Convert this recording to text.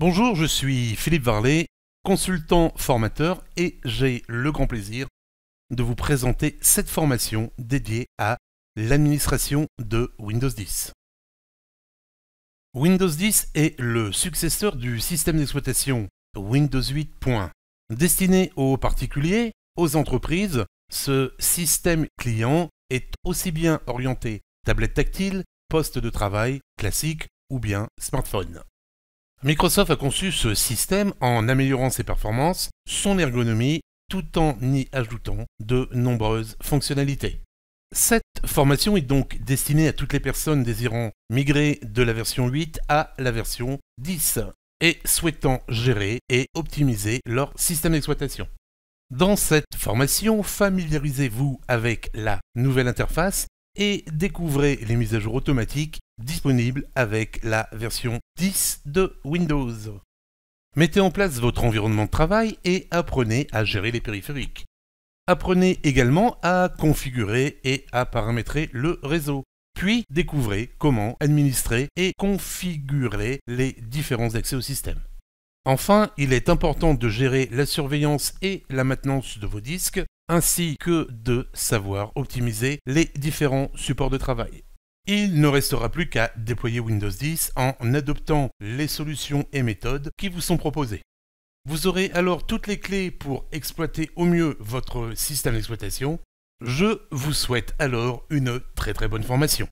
Bonjour, je suis Philippe Varlet, consultant formateur et j'ai le grand plaisir de vous présenter cette formation dédiée à l'administration de Windows 10. Windows 10 est le successeur du système d'exploitation Windows 8. Destiné aux particuliers, aux entreprises, ce système client est aussi bien orienté tablette tactile, poste de travail classique ou bien smartphone. Microsoft a conçu ce système en améliorant ses performances, son ergonomie, tout en y ajoutant de nombreuses fonctionnalités. Cette formation est donc destinée à toutes les personnes désirant migrer de la version 8 à la version 10 et souhaitant gérer et optimiser leur système d'exploitation. Dans cette formation, familiarisez-vous avec la nouvelle interface et découvrez les mises à jour automatiques disponible avec la version 10 de Windows. Mettez en place votre environnement de travail et apprenez à gérer les périphériques. Apprenez également à configurer et à paramétrer le réseau. Puis découvrez comment administrer et configurer les différents accès au système. Enfin, il est important de gérer la surveillance et la maintenance de vos disques, ainsi que de savoir optimiser les différents supports de travail. Il ne restera plus qu'à déployer Windows 10 en adoptant les solutions et méthodes qui vous sont proposées. Vous aurez alors toutes les clés pour exploiter au mieux votre système d'exploitation. Je vous souhaite alors une très très bonne formation.